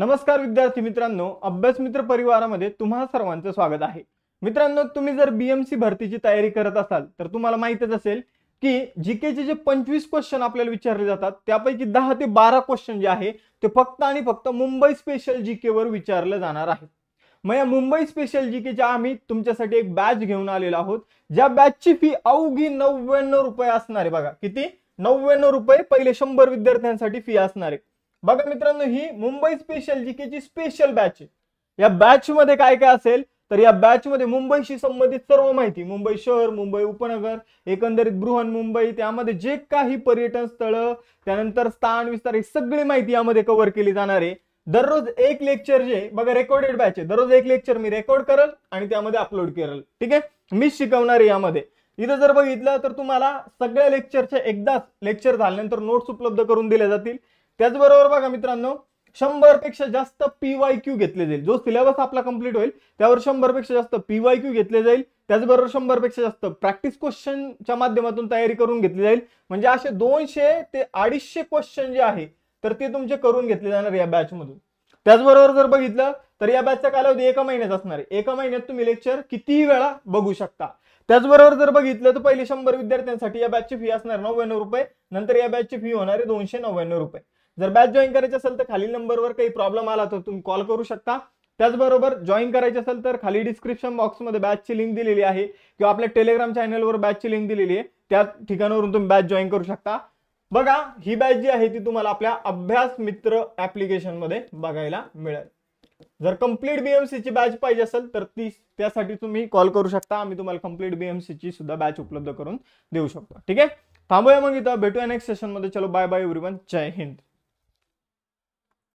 नमस्कार विद्यार्थी मित्रांनो अभ्यास मित्र परिवारामध्ये तुम्हा सर्वांचं स्वागत आहे मित्रांनो तुम्ही जर बीएमसी भरतीची तयारी करत असाल तर तुम्हाला माहितच असेल की जी जे पंचवीस क्वेश्चन आपल्याला विचारले जातात त्यापैकी दहा ते बारा क्वेश्चन जे आहे ते फक्त आणि फक्त मुंबई स्पेशल जी वर विचारलं जाणार आहे मग या मुंबई स्पेशल जी केच्या आम्ही तुमच्यासाठी एक बॅच घेऊन आलेलो आहोत ज्या बॅचची फी अवघी नव्याण्णव रुपये असणार आहे बघा किती नव्याण्णव रुपये पहिले शंभर विद्यार्थ्यांसाठी फी असणार आहे बघा मित्रांनो ही मुंबई स्पेशल जी केची स्पेशल बॅच आहे या बॅच मध्ये काय काय असेल तर या बॅच मध्ये मुंबईशी संबंधित सर्व माहिती मुंबई शहर मुंबई उपनगर एकंदरीत बृहन मुंबई त्यामध्ये जे काही पर्यटन स्थळ त्यानंतर स्थान विस्तार ही सगळी माहिती यामध्ये कव्हर केली जाणार आहे दररोज एक लेक्चर जे बघा रेकॉर्डेड बॅच आहे दररोज एक लेक्चर मी रेकॉर्ड करेल आणि त्यामध्ये अपलोड करेल ठीक आहे मी शिकवणार आहे यामध्ये इथं जर बघितलं तर तुम्हाला सगळ्या लेक्चरच्या एकदाच लेक्चर झाल्यानंतर नोट्स उपलब्ध करून दिल्या जातील त्याचबरोबर बघा मित्रांनो शंभर पेक्षा जास्त वाय क्यू घेतले जाईल जो सिलेबस आपला कंप्लीट होईल त्यावर शंभर पेक्षा जास्त पीवाय क्यू घेतले जाईल त्याचबरोबर शंभर पेक्षा जास्त प्रॅक्टिस क्वेश्चनच्या माध्यमातून तयारी करून घेतली जाईल म्हणजे असे दोनशे ते अडीचशे क्वेश्चन जे आहे तर ते तुमचे करून घेतले जाणार या बॅच मधून त्याचबरोबर जर बघितलं तर या बॅचचा कालावधी एका महिन्यात असणार आहे एका महिन्यात तुम्ही लेक्चर कितीही वेळा बघू शकता त्याचबरोबर जर बघितलं तर पहिले शंभर विद्यार्थ्यांसाठी या बॅचची फी असणार नव्याण्णव रुपये नंतर या बॅचची फी होणार आहे दोनशे नव्याण्णव रुपये जर बॅच जॉईन करायचं असेल तर खाली नंबरवर काही प्रॉब्लेम आला तर तुम्ही कॉल करू शकता त्याचबरोबर जॉईन करायचे असेल तर खाली डिस्क्रिप्शन बॉक्समध्ये बॅचची लिंक दिलेली आहे किंवा आपल्या टेलिग्राम चॅनलवर बॅचची लिंक दिलेली आहे त्या ठिकाणावरून तुम्ही बॅच जॉईन करू शकता बघा ही बॅच जी आहे ती तुम्हाला आपल्या अभ्यास मित्र मध्ये बघायला मिळेल जर कम्प्लीट बीएमसीची बॅच पाहिजे असेल तर ती त्यासाठी तुम्ही कॉल करू शकता आम्ही तुम्हाला कम्प्लीट बीएमसीची सुद्धा बॅच उपलब्ध करून देऊ शकतो ठीक आहे थांबूया मग इथं भेटूया नेक्स्ट सेशनमध्ये चलो बाय बाय वन जय हिंद